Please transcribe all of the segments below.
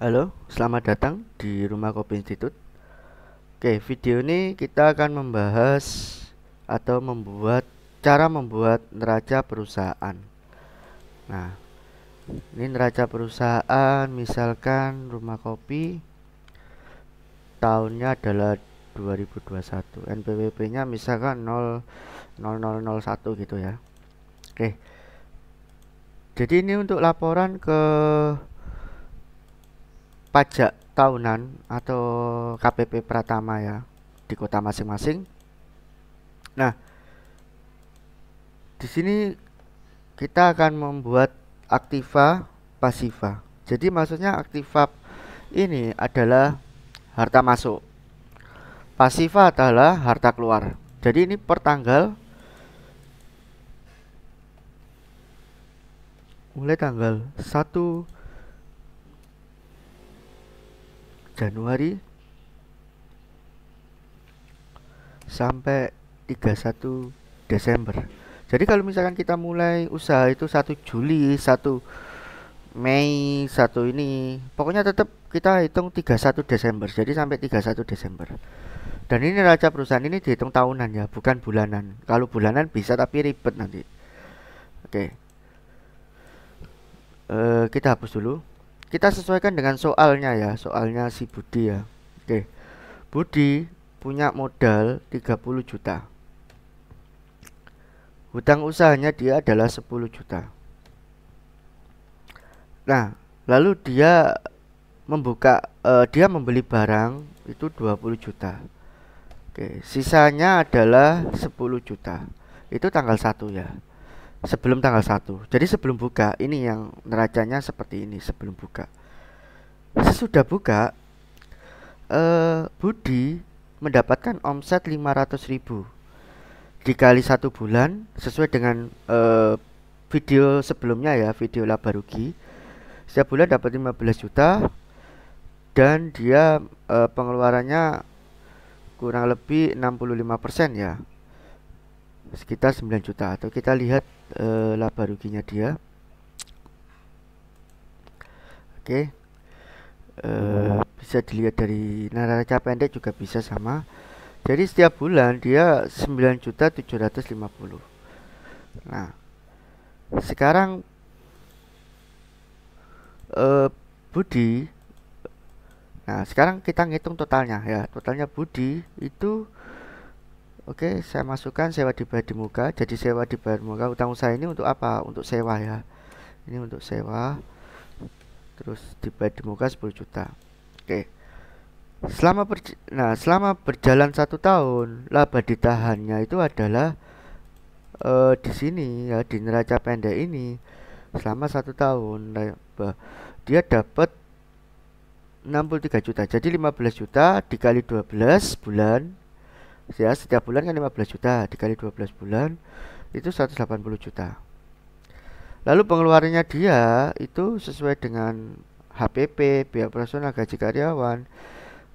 Halo, selamat datang di Rumah Kopi Institute. Oke, video ini kita akan membahas atau membuat cara membuat neraca perusahaan. Nah, ini neraca perusahaan misalkan Rumah Kopi tahunnya adalah 2021. NPWP-nya misalkan 0001 gitu ya. Oke. Jadi ini untuk laporan ke pajak tahunan atau KPP Pratama ya di kota masing-masing. Nah, di sini kita akan membuat aktiva pasiva. Jadi maksudnya aktiva ini adalah harta masuk. Pasiva adalah harta keluar. Jadi ini per tanggal mulai tanggal 1 Januari sampai 31 Desember. Jadi kalau misalkan kita mulai usaha itu 1 Juli, 1 Mei, 1 ini, pokoknya tetap kita hitung 31 Desember. Jadi sampai 31 Desember. Dan ini raja perusahaan ini dihitung tahunan ya, bukan bulanan. Kalau bulanan bisa tapi ribet nanti. Oke. Okay. Uh, eh, kita hapus dulu kita sesuaikan dengan soalnya ya soalnya si Budi ya oke Budi punya modal 30 juta hutang usahanya dia adalah 10 juta nah lalu dia membuka uh, dia membeli barang itu 20 juta Oke, sisanya adalah 10 juta. Itu tanggal 1 ya sebelum tanggal 1 jadi sebelum buka ini yang neracanya seperti ini sebelum buka sesudah buka eh, Budi mendapatkan omset 500.000 dikali satu bulan sesuai dengan uh, video sebelumnya ya video laba rugi setiap bulan dapat 15 juta dan dia uh, pengeluarannya kurang lebih 65% ya sekitar 9 juta atau kita lihat e, laba ruginya dia oke okay. Eh, iya. bisa dilihat dari neraca pendek juga bisa sama jadi setiap bulan dia 9.750 nah sekarang uh, Budi nah sekarang kita ngitung totalnya ya totalnya Budi itu Oke, saya masukkan sewa di bayar di muka. Jadi sewa di bayar muka utang usaha ini untuk apa? Untuk sewa ya. Ini untuk sewa. Terus dibayar di muka 10 juta. Oke. Selama nah selama berjalan satu tahun laba ditahannya itu adalah uh, di sini ya di neraca pendek ini selama satu tahun laba dia dapat 63 juta jadi 15 juta dikali 12 bulan ya setiap bulan kan 15 juta dikali 12 bulan itu 180 juta lalu pengeluarannya dia itu sesuai dengan HPP biaya personal gaji karyawan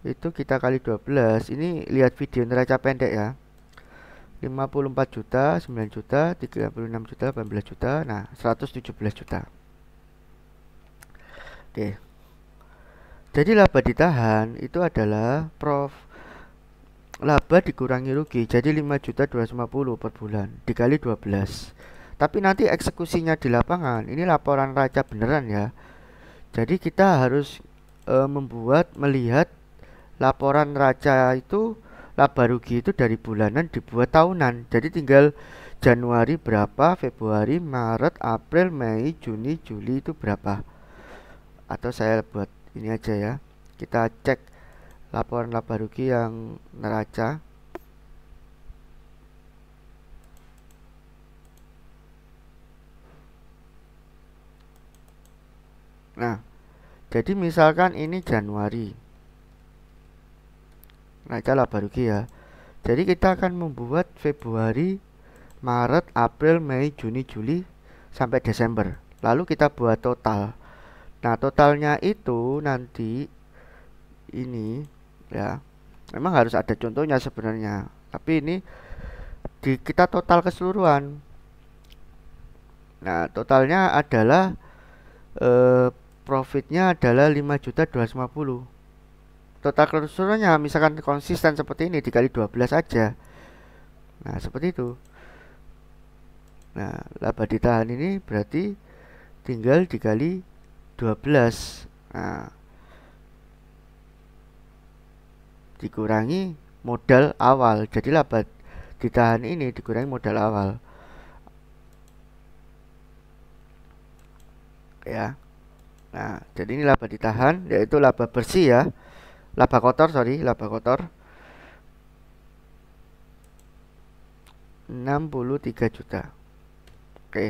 itu kita kali 12 ini lihat video neraca pendek ya 54 juta 9 juta 36 juta 18 juta nah 117 juta oke jadi laba ditahan itu adalah prof laba dikurangi rugi jadi 5.250 per bulan dikali 12 tapi nanti eksekusinya di lapangan ini laporan raja beneran ya jadi kita harus e, membuat melihat laporan raja itu laba rugi itu dari bulanan dibuat tahunan jadi tinggal Januari berapa Februari Maret April Mei Juni Juli itu berapa atau saya buat ini aja ya kita cek laporan laba rugi yang neraca Nah, jadi misalkan ini Januari. Neraca laba rugi ya. Jadi kita akan membuat Februari, Maret, April, Mei, Juni, Juli sampai Desember. Lalu kita buat total. Nah, totalnya itu nanti ini ya memang harus ada contohnya sebenarnya tapi ini di kita total keseluruhan nah totalnya adalah eh, profitnya adalah 5.250 total keseluruhannya misalkan konsisten seperti ini dikali 12 aja nah seperti itu nah laba ditahan ini berarti tinggal dikali 12 nah dikurangi modal awal jadi laba ditahan ini dikurangi modal awal ya nah jadi ini laba ditahan yaitu laba bersih ya laba kotor sorry laba kotor 63 juta oke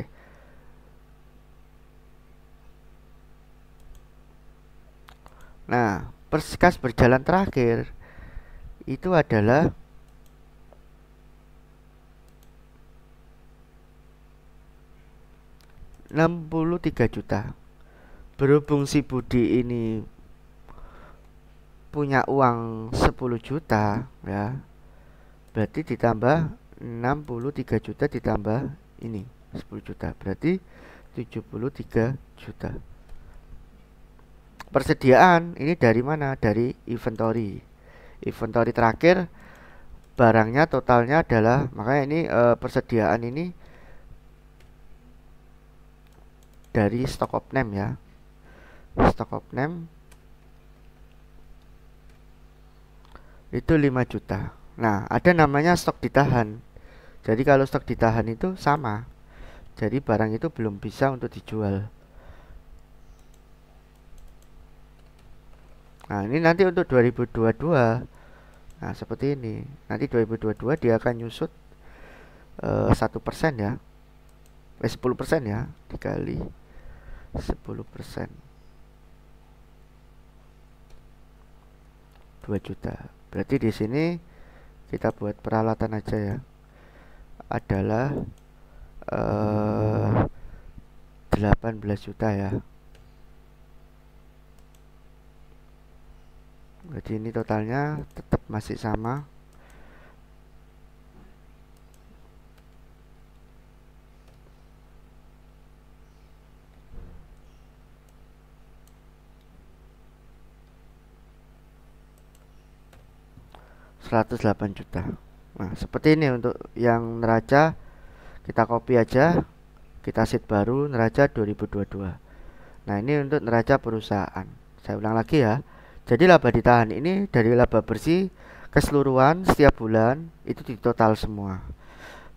nah persikas berjalan terakhir itu adalah enam puluh tiga juta berhubung si Budi ini punya uang 10 juta ya berarti ditambah 63 juta ditambah ini 10 juta berarti 73 juta persediaan ini dari mana dari inventory inventory terakhir barangnya totalnya adalah hmm. makanya ini uh, persediaan ini dari stock of name ya stock of name itu 5 juta nah ada namanya stok ditahan jadi kalau stok ditahan itu sama jadi barang itu belum bisa untuk dijual Nah, ini nanti untuk 2022. Nah, seperti ini. Nanti 2022 dia akan nyusut eh, satu persen ya. Eh, 10 persen ya, dikali 10 persen. 2 juta. Berarti di sini kita buat peralatan aja ya. Adalah eh 18 juta ya. jadi ini totalnya tetap masih sama delapan juta Nah seperti ini untuk yang neraca kita copy aja kita sheet baru neraca 2022 nah ini untuk neraca perusahaan saya ulang lagi ya jadi laba ditahan ini dari laba bersih keseluruhan setiap bulan itu di total semua.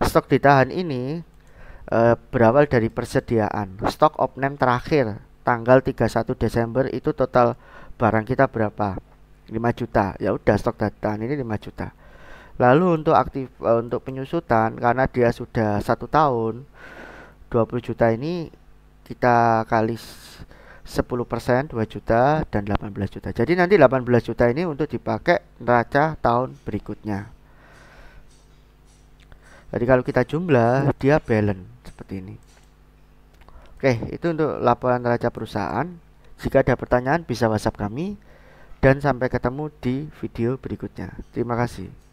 Stok ditahan ini e, berawal dari persediaan. Stok opname terakhir tanggal 31 Desember itu total barang kita berapa? 5 juta. Ya udah stok ditahan ini 5 juta. Lalu untuk aktif e, untuk penyusutan karena dia sudah satu tahun 20 juta ini kita kali 10% 2 juta dan 18 juta. Jadi nanti 18 juta ini untuk dipakai neraca tahun berikutnya. Jadi kalau kita jumlah dia balance seperti ini. Oke, itu untuk laporan neraca perusahaan. Jika ada pertanyaan bisa WhatsApp kami dan sampai ketemu di video berikutnya. Terima kasih.